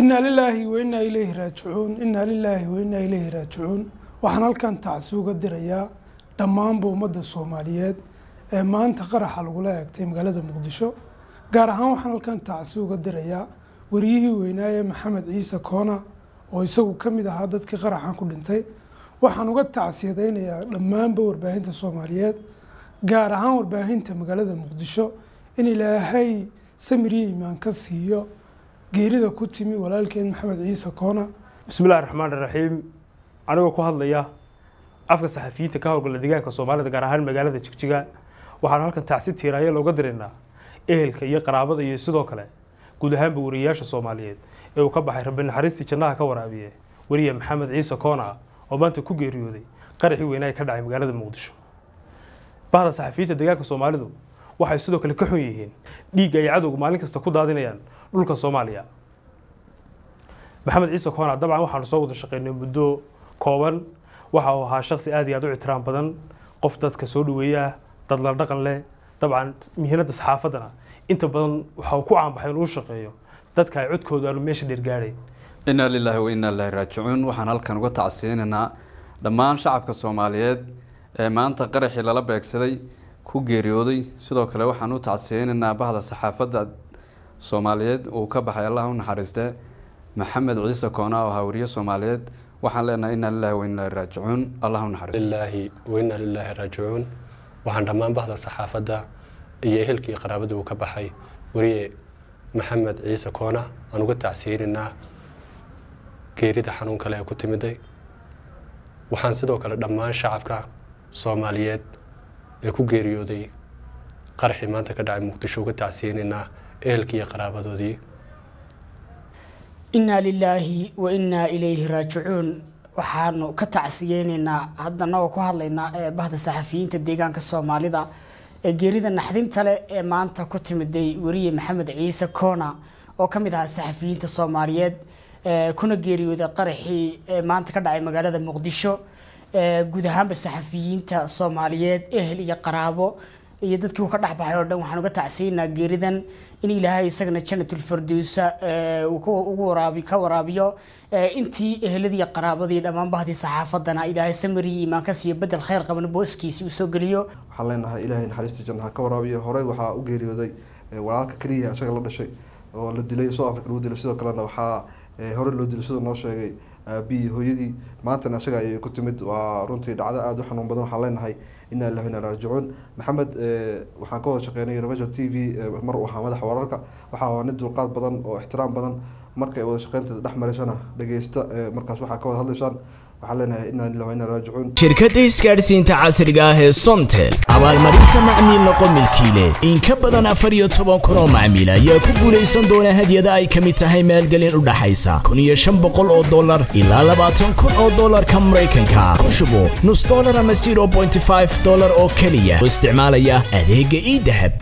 inaa lilaahi wainaa ileyhi raajicuun inaa lilaahi wainaa ileyhi raajicuun waxaan halkan uga dirayaa dhammaanba ummadda soomaaliyeed ee maanta qaraxa lagula eegtay magaalada muqdisho gaar ahaan waxaan halkan tacsi uga dirayaa wariyihii weynaaye maxamed ciise koona oo isagu ka mid ahaa dadkii qaraxan ku dhintay waxaan uga tacsiyadaynayaa dhammaanba warbaahinta soomaaliyeed gaar ahaan warbaahinta magaalada muqdisho in ilaahay samiriyo imaan ka siiyo geerida ku timi walaalkeen maxamed ciise koona bismillahi raxmaan raxiim anigoo ku hadlaya afka saxafiyiinta ka howlgala deegaanka soomaalida gaar ahaan magaalada jigjiga waxaan halkan tacsi tiiraayo looga diraynaa ehelka iyo qaraabada iyo sidoo kale guud ahaanba wariyayaasha soomaaliyeed ee uu ka baxay rabbi naxariistii jannaha ka waraabiye weriya maxamed ciise koona oo maanta ku geeriyooday qaraxii weynaa ee ka dhacay magaalada muqdisho bahda saxafiyiinta deegaanka soomaalidu waxay sidoo kale ka xun yihiin dhiigga ay cadowga maalin kasta ku daadinayaan dhulka soomaaliya maxamed ciise koona dabcan waxaanu soo wada shaqeynay muddo kooban waxa uu ahaa shaqsi aad iyo aad u ixtiraam badan qof dadka soo dhaweeye ah dad la dhaqan leh dabcan mihiinadda saxaafaddana inta badan waxa uu ku caanbaxay inuu shaqeeyo dadka ay codkooda aanu meesha dheergaadhayn inaa lilaahi wa inaa ilaahi raajicuun waxaan halkan uga tacsiinaynaa dhammaan shacabka soomaaliyeed ee maanta qaraxii lala beegsaday ku geeriyooday sidoo kale waxaan u tacsiyeynaynaa bahda saxaafadda soomaaliyeed uu ka baxay allah u naxariistee maxamed ciise koona oo ahaa wariye soomaaliyeed waxaan leenahay inna lilahi wainaa raajicuun allah u naxariislilaahi wainaa lilaahi raajicuun waxaan dhammaan bahda saxaafadda iyo ehelkii qaraabada uu ka baxay wariye maxamed ciise koona aan uga tacsiyeynaynaa geerida xanuun kale ee ku timiday waxaan sidoo kale dhammaan shacabka soomaaliyeed ee ku geeriyooday qarxii maanta ka dhacay muqdisho uga tacsiyeynaynaa ehelkii iyo qaraabadoodii innaa lilaahi wa innaa ilayhi raajicuun waxaanu ka tacsiyeynaynaa haddana oo ku hadlaynaa bahda saxafiyiinta deegaanka soomaalida ee geerida naxdinta leh ee maanta ku timiday weriye maxamed ciise koona oo ka mid ahaa saxafiyiinta soomaaliyeed ee kuna geeriyooday qaraxii ee maanta ka dhacay magaalada muqdisho Eh, guud ahaanba saxafiyiinta soomaaliyeed ehel iyo qaraabo iyo dadkii uu ka dhexbaxay oo dhan waxaan uga tacsiinaa geeridan in ilaahay isagana janatul farduusa eh, ugu waraabi ka waraabiyo eh, intii eheladii qaraabadii dhammaanbahadii saxaafadana ilaahay samari iimaankas iyo bedel khayr qaban booskiisii uu soo geliyo waxaan leenahay ilaahay naxariista jannaha ka waraabiyo horey waxaa u geeriyooday walaalka keliya isaga la dhashay oo la dilay soo africa lagu dilay sidoo kalena waxaa hore loo dilo sida noo sheegay aabihii hooyadii maantana isaga ayay ku timid waa runtii dhacdo aada u xanuun badan waxaan leenahay inaa lahna raajicuun maxamed waxaan ka wada shaqeynay universal t v mar uu ahaa madaxa wararka waxaa waa nin dulqaad badan oo ixtiraam badan marka ay wada shaqeynteeda dhex marashana dhageysta markaas waxaa ka wada hadlaysaan shirkadda isgaadhsiinta casriga ah ee somtel abaalmarinta macmiilna qomilkii leh in ka badan afar iyo toban kun oo macmiil ayaa ku guulaysan doona hadyada ay ka mid tahay maalgelin u dhaxaysa kun iyo shan boqol oo dollar ilaa labaatan kun oo dollarka maraykanka ku shubo nus dollar ama zero bointy five dollar oo keliya u isticmaalaya adeega ii dahab